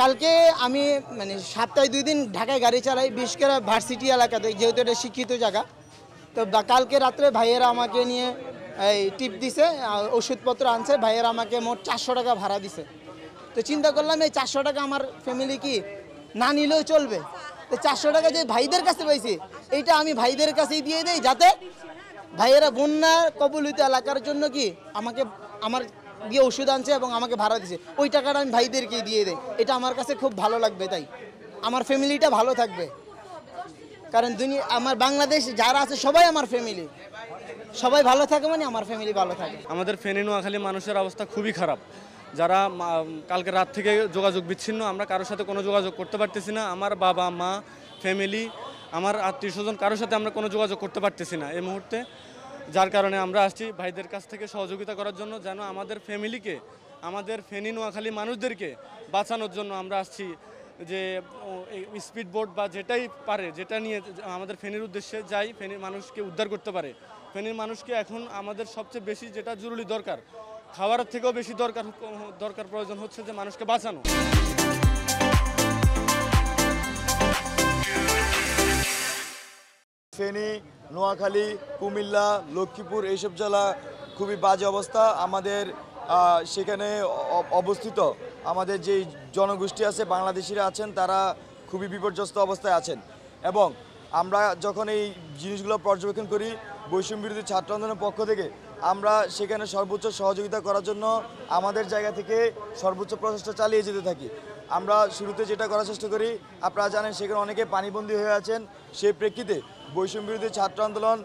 কালকে আমি মানে সপ্তাহে দুই দিন ঢাকায় গাড়ি চালাই বিশেষ করে ভার্সিটি এলাকাতে যেহেতু এটা শিক্ষিত জায়গা তো কালকে রাত্রে ভাইয়েরা আমাকে নিয়ে এই টিপ দিছে ওষুধপত্র আনছে ভাইয়েরা আমাকে মোট চারশো টাকা ভাড়া দিছে তো চিন্তা করলাম এই চারশো টাকা আমার ফ্যামিলি কি না নিলেও চলবে তো চারশো টাকা যে ভাইদের কাছে পাইছি এইটা আমি ভাইদের কাছেই দিয়ে দিই যাতে ভাইয়েরা বন্যা কবলিত এলাকার জন্য কি আমাকে আমার গিয়ে ওষুধ আনছে এবং আমাকে ভাড়া দিছে ওই টাকাটা আমি ভাইদেরকে দিয়ে দেয় এটা আমার কাছে খুব ভালো লাগবে তাই আমার ফ্যামিলিটা ভালো থাকবে কারণ দুনিয়া আমার বাংলাদেশ যারা আছে সবাই আমার ফ্যামিলি সবাই ভালো থাকে মানে আমার ফ্যামিলি ভালো থাকে আমাদের ফেনে নোয়াখালী মানুষের অবস্থা খুবই খারাপ যারা কালকে রাত থেকে যোগাযোগ বিচ্ছিন্ন আমরা কারোর সাথে কোনো যোগাযোগ করতে পারতেছি না আমার বাবা মা ফ্যামিলি আমার আত্মীয় স্বজন কারোর সাথে আমরা কোনো যোগাযোগ করতে পারতেছি না এই মুহূর্তে যার কারণে আমরা আসছি ভাইদের কাছ থেকে সহযোগিতা করার জন্য যেন আমাদের ফ্যামিলিকে আমাদের ফেনী নোয়াখালী মানুষদেরকে বাঁচানোর জন্য আমরা আসছি যে স্পিড বোট বা যেটাই পারে যেটা নিয়ে আমাদের ফেনীর উদ্দেশ্যে যাই ফেনীর মানুষকে উদ্ধার করতে পারে ফেনীর মানুষকে এখন আমাদের সবচেয়ে বেশি যেটা জরুরি দরকার খাওয়ার থেকেও বেশি দরকার দরকার প্রয়োজন হচ্ছে যে মানুষকে বাঁচানো ফেনী নোয়াখালী কুমিল্লা লক্ষ্মীপুর এইসব জেলা খুবই বাজে অবস্থা আমাদের সেখানে অবস্থিত আমাদের যেই জনগোষ্ঠী আছে বাংলাদেশিরা আছেন তারা খুবই বিপর্যস্ত অবস্থায় আছেন এবং আমরা যখন এই জিনিসগুলো পর্যবেক্ষণ করি বৈষম্য বিরোধী ছাত্র আন্দোলনের পক্ষ থেকে আমরা সেখানে সর্বোচ্চ সহযোগিতা করার জন্য আমাদের জায়গা থেকে সর্বোচ্চ প্রচেষ্টা চালিয়ে যেতে থাকি আমরা শুরুতে যেটা করার চেষ্টা করি আপনারা জানেন সেখানে অনেকে পানিবন্দী হয়ে আছেন সেই প্রেক্ষিতে বৈষম্য বিরোধী ছাত্র আন্দোলন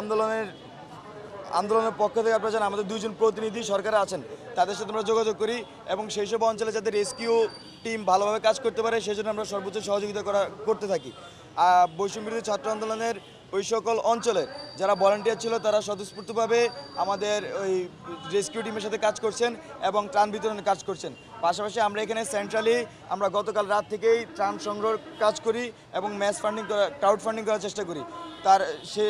আন্দোলনের আন্দোলনের পক্ষ থেকে আপনারা জানেন আমাদের দুজন প্রতিনিধি সরকারে আছেন তাদের সাথে আমরা যোগাযোগ করি এবং সেই সব অঞ্চলে যাতে রেস্কিউ টিম ভালোভাবে কাজ করতে পারে সেজন্য আমরা সর্বোচ্চ সহযোগিতা করা করতে থাকি বৈষম্য বিরোধী ছাত্র আন্দোলনের ওই সকল অঞ্চলে যারা ভলান্টিয়ার ছিল তারা স্বতঃস্ফূর্তভাবে আমাদের ওই রেস্কিউ টিমের সাথে কাজ করছেন এবং ত্রাণ বিতরণের কাজ করছেন পাশাপাশি আমরা এখানে সেন্ট্রালি আমরা গতকাল রাত থেকেই ত্রাণ সংগ্রহ কাজ করি এবং ম্যাচ ফান্ডিং করা ক্রাউড ফান্ডিং করার চেষ্টা করি তার সে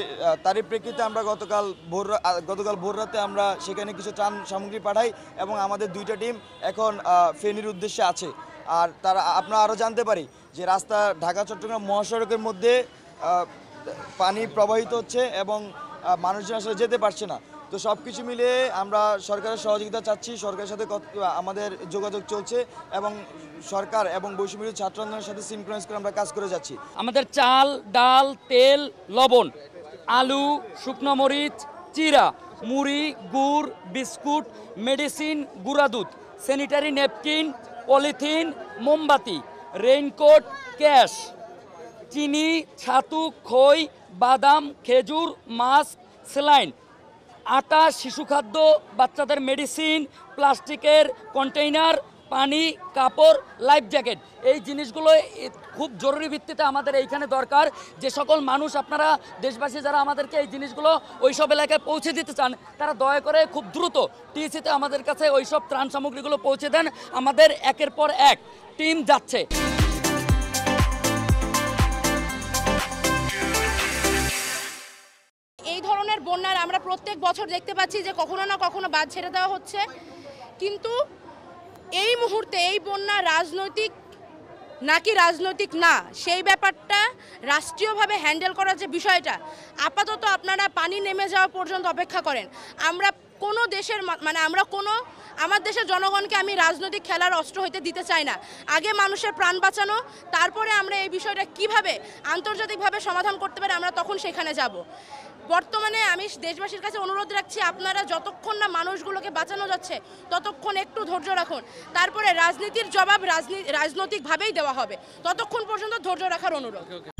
তারই প্রেক্ষিতে আমরা গতকাল ভোর গতকাল ভোর রাতে আমরা সেখানে কিছু ত্রাণ সামগ্রী পাঠাই এবং আমাদের দুইটা টিম এখন ফেনীর উদ্দেশ্যে আছে আর তারা আপনারা আরও জানতে পারি যে রাস্তা ঢাকা চট্টগ্রাম মহাসড়কের মধ্যে পানি প্রবাহিত হচ্ছে এবং মানুষজন আসলে যেতে পারছে না তো সব কিছু মিলিয়ে আমরা সরকারের সহযোগিতা চাচ্ছি সরকারের সাথে আমাদের যোগাযোগ চলছে এবং সরকার এবং বৈষম্য ছাত্র আন্দোলনের সাথে সিনক্রোনাইজ করে আমরা কাজ করে যাচ্ছি আমাদের চাল ডাল তেল লবণ আলু শুকনো মরিচ চিরা মুড়ি গুড় বিস্কুট মেডিসিন গুঁড়া দুধ স্যানিটারি ন্যাপকিন পলিথিন মোমবাতি রেইনকোট ক্যাশ চিনি ছাতু খই বাদাম খেজুর মাছ স্যালাইন আটা শিশু খাদ্য বাচ্চাদের মেডিসিন প্লাস্টিকের কন্টেইনার পানি কাপড় লাইফ জ্যাকেট এই জিনিসগুলো খুব জরুরি ভিত্তিতে আমাদের এইখানে দরকার যে সকল মানুষ আপনারা দেশবাসী যারা আমাদেরকে এই জিনিসগুলো ওইসব এলাকায় পৌঁছে দিতে চান তারা দয়া করে খুব দ্রুত টিসিতে আমাদের কাছে ওইসব ত্রাণ সামগ্রীগুলো পৌঁছে দেন আমাদের একের পর এক টিম যাচ্ছে বন্যার আমরা প্রত্যেক বছর দেখতে পাচ্ছি যে কখনো না কখনো বাদ ছেড়ে দেওয়া হচ্ছে কিন্তু এই মুহূর্তে এই বন্যা রাজনৈতিক নাকি রাজনৈতিক না সেই ব্যাপারটা রাষ্ট্রীয়ভাবে হ্যান্ডেল করার যে বিষয়টা আপাতত আপনারা পানি নেমে যাওয়া পর্যন্ত অপেক্ষা করেন আমরা কোনো দেশের মানে আমরা কোনো আমার দেশের জনগণকে আমি রাজনৈতিক খেলার অস্ত্র হইতে দিতে চাই না আগে মানুষের প্রাণ বাঁচানো তারপরে আমরা এই বিষয়টা কিভাবে আন্তর্জাতিকভাবে সমাধান করতে পারি আমরা তখন সেখানে যাব বর্তমানে আমি দেশবাসীর কাছে অনুরোধ রাখছি আপনারা যতক্ষণ না মানুষগুলোকে বাঁচানো যাচ্ছে ততক্ষণ একটু ধৈর্য রাখুন তারপরে রাজনীতির জবাব রাজনীতি রাজনৈতিকভাবেই দেওয়া হবে ততক্ষণ পর্যন্ত ধৈর্য রাখার অনুরোধ